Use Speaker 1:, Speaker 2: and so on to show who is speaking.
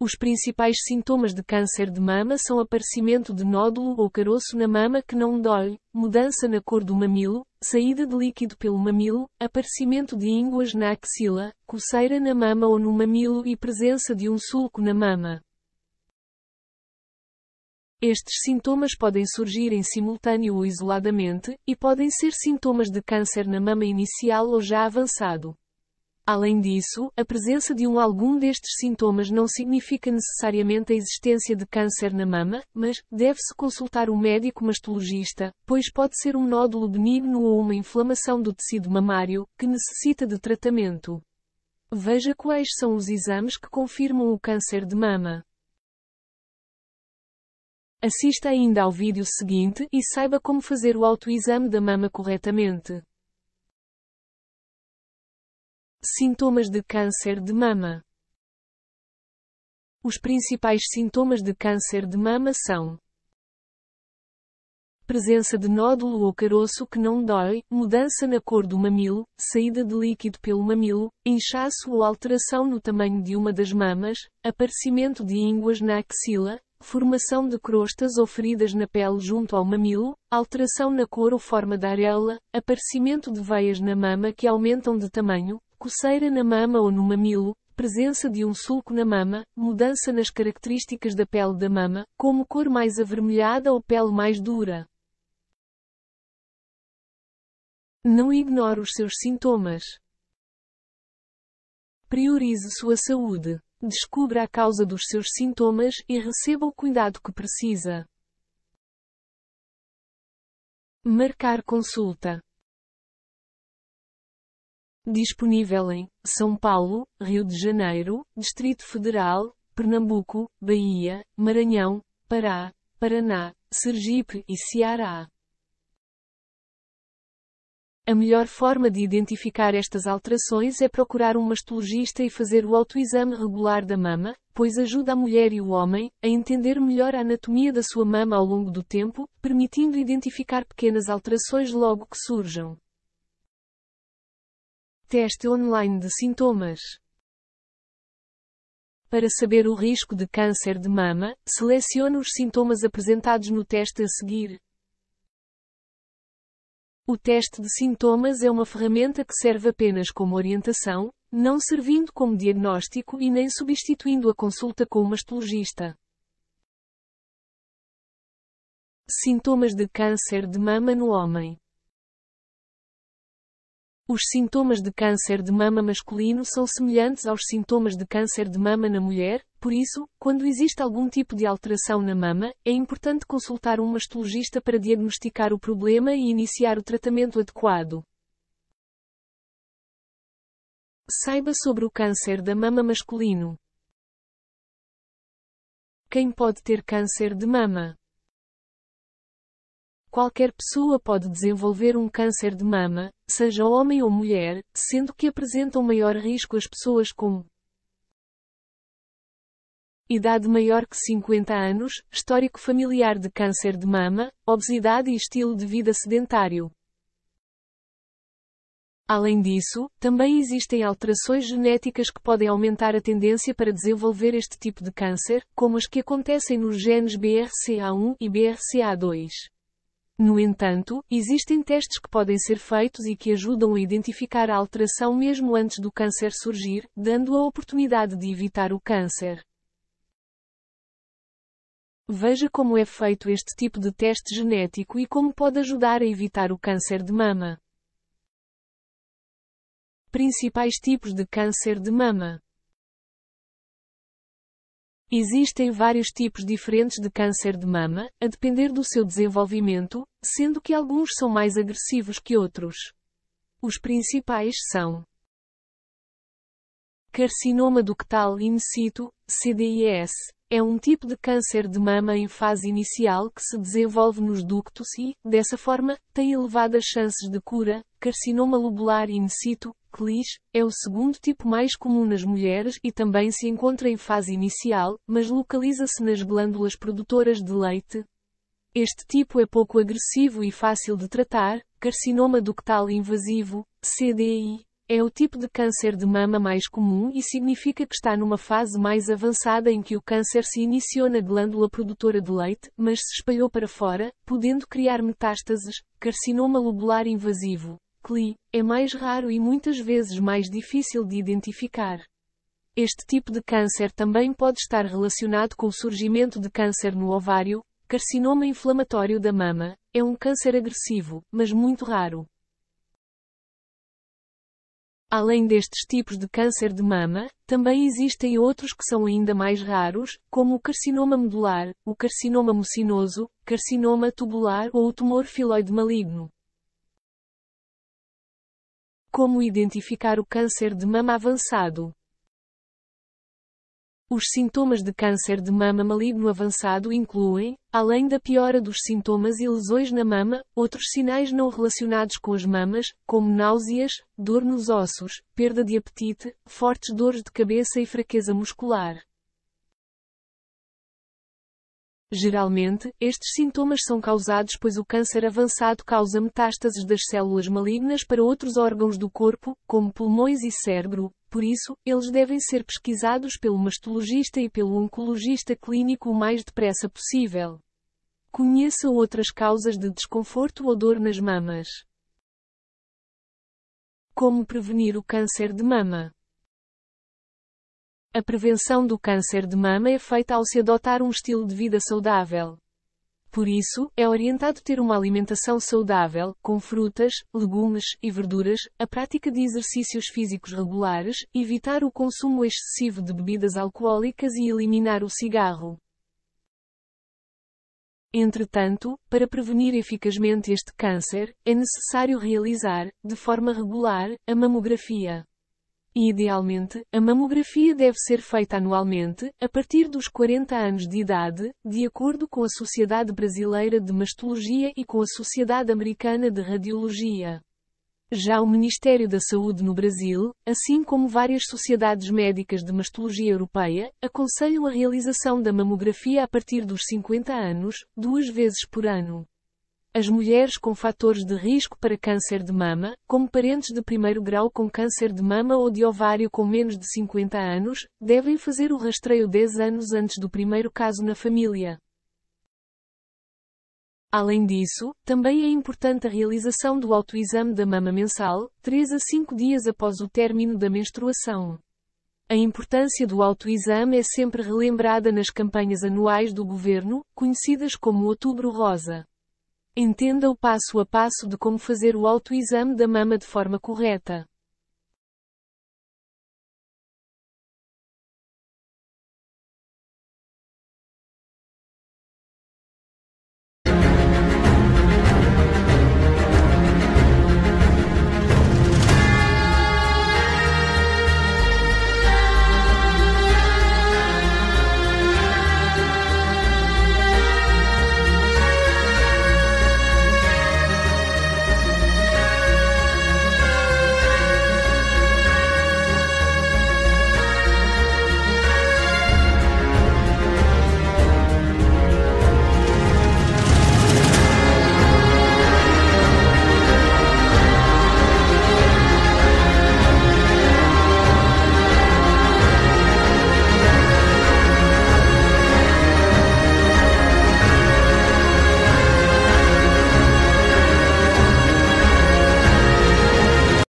Speaker 1: Os principais sintomas de câncer de mama são aparecimento de nódulo ou caroço na mama que não dói, mudança na cor do mamilo, saída de líquido pelo mamilo, aparecimento de ínguas na axila, coceira na mama ou no mamilo e presença de um sulco na mama. Estes sintomas podem surgir em simultâneo ou isoladamente, e podem ser sintomas de câncer na mama inicial ou já avançado. Além disso, a presença de um algum destes sintomas não significa necessariamente a existência de câncer na mama, mas deve-se consultar o médico mastologista, pois pode ser um nódulo benigno ou uma inflamação do tecido mamário, que necessita de tratamento. Veja quais são os exames que confirmam o câncer de mama. Assista ainda ao vídeo seguinte e saiba como fazer o autoexame da mama corretamente. Sintomas de câncer de mama.
Speaker 2: Os principais sintomas de câncer de mama são
Speaker 1: presença de nódulo ou caroço que não dói, mudança na cor do mamilo, saída de líquido pelo mamilo, inchaço ou alteração no tamanho de uma das mamas, aparecimento de ínguas na axila, formação de crostas ou feridas na pele junto ao mamilo, alteração na cor ou forma da areola, aparecimento de veias na mama que aumentam de tamanho, coceira na mama ou no mamilo, presença de um sulco na mama, mudança nas características da pele da mama, como cor mais avermelhada ou pele mais dura.
Speaker 2: Não ignore
Speaker 1: os seus sintomas. Priorize sua saúde. Descubra a causa dos seus sintomas e receba o cuidado que precisa.
Speaker 2: Marcar consulta.
Speaker 1: Disponível em São Paulo, Rio de Janeiro, Distrito Federal, Pernambuco, Bahia, Maranhão, Pará, Paraná, Sergipe e Ceará. A melhor forma de identificar estas alterações é procurar um mastologista e fazer o autoexame regular da mama, pois ajuda a mulher e o homem a entender melhor a anatomia da sua mama ao longo do tempo, permitindo identificar pequenas alterações logo que surjam. Teste online de sintomas. Para saber o risco de câncer de mama, selecione os sintomas apresentados no teste a seguir. O teste de sintomas é uma ferramenta que serve apenas como orientação, não servindo como diagnóstico e nem substituindo a consulta com o mastologista. Sintomas de câncer de mama no homem. Os sintomas de câncer de mama masculino são semelhantes aos sintomas de câncer de mama na mulher, por isso, quando existe algum tipo de alteração na mama, é importante consultar um mastologista para diagnosticar o problema e iniciar o tratamento adequado. Saiba sobre o câncer da mama masculino.
Speaker 2: Quem pode ter câncer de mama?
Speaker 1: Qualquer pessoa pode desenvolver um câncer de mama, seja homem ou mulher, sendo que apresentam maior risco as pessoas com idade maior que 50 anos, histórico familiar de câncer de mama, obesidade e estilo de vida sedentário. Além disso, também existem alterações genéticas que podem aumentar a tendência para desenvolver este tipo de câncer, como as que acontecem nos genes BRCA1 e BRCA2. No entanto, existem testes que podem ser feitos e que ajudam a identificar a alteração mesmo antes do câncer surgir, dando a oportunidade de evitar o câncer. Veja como é feito este tipo de teste genético e como pode ajudar a evitar o câncer de mama. Principais tipos de câncer de mama. Existem vários tipos diferentes de câncer de mama, a depender do seu desenvolvimento, sendo que alguns são mais agressivos que outros. Os principais são Carcinoma ductal in situ, CDIS, é um tipo de câncer de mama em fase inicial que se desenvolve nos ductos e, dessa forma, tem elevadas chances de cura. Carcinoma lobular in situ, CLIS, é o segundo tipo mais comum nas mulheres e também se encontra em fase inicial, mas localiza-se nas glândulas produtoras de leite. Este tipo é pouco agressivo e fácil de tratar, carcinoma ductal invasivo, CDI. É o tipo de câncer de mama mais comum e significa que está numa fase mais avançada em que o câncer se iniciou na glândula produtora de leite, mas se espalhou para fora, podendo criar metástases, carcinoma lobular invasivo. CLI, é mais raro e muitas vezes mais difícil de identificar. Este tipo de câncer também pode estar relacionado com o surgimento de câncer no ovário, carcinoma inflamatório da mama, é um câncer agressivo, mas muito raro. Além destes tipos de câncer de mama, também existem outros que são ainda mais raros, como o carcinoma medular, o carcinoma mucinoso, carcinoma tubular ou o tumor filoide maligno. Como identificar o câncer de mama avançado? Os sintomas de câncer de mama maligno avançado incluem, além da piora dos sintomas e lesões na mama, outros sinais não relacionados com as mamas, como náuseas, dor nos ossos, perda de apetite, fortes dores de cabeça e fraqueza muscular. Geralmente, estes sintomas são causados pois o câncer avançado causa metástases das células malignas para outros órgãos do corpo, como pulmões e cérebro, por isso, eles devem ser pesquisados pelo mastologista e pelo oncologista clínico o mais depressa possível. Conheça outras causas de desconforto ou dor nas mamas. Como prevenir o câncer de mama? A prevenção do câncer de mama é feita ao se adotar um estilo de vida saudável. Por isso, é orientado ter uma alimentação saudável, com frutas, legumes e verduras, a prática de exercícios físicos regulares, evitar o consumo excessivo de bebidas alcoólicas e eliminar o cigarro. Entretanto, para prevenir eficazmente este câncer, é necessário realizar, de forma regular, a mamografia. E idealmente, a mamografia deve ser feita anualmente, a partir dos 40 anos de idade, de acordo com a Sociedade Brasileira de Mastologia e com a Sociedade Americana de Radiologia. Já o Ministério da Saúde no Brasil, assim como várias sociedades médicas de mastologia europeia, aconselham a realização da mamografia a partir dos 50 anos, duas vezes por ano. As mulheres com fatores de risco para câncer de mama, como parentes de primeiro grau com câncer de mama ou de ovário com menos de 50 anos, devem fazer o rastreio 10 anos antes do primeiro caso na família. Além disso, também é importante a realização do autoexame da mama mensal, 3 a 5 dias após o término da menstruação. A importância do autoexame é sempre relembrada nas campanhas anuais do governo, conhecidas como Outubro Rosa. Entenda o passo a passo de como fazer o autoexame da mama de forma
Speaker 2: correta.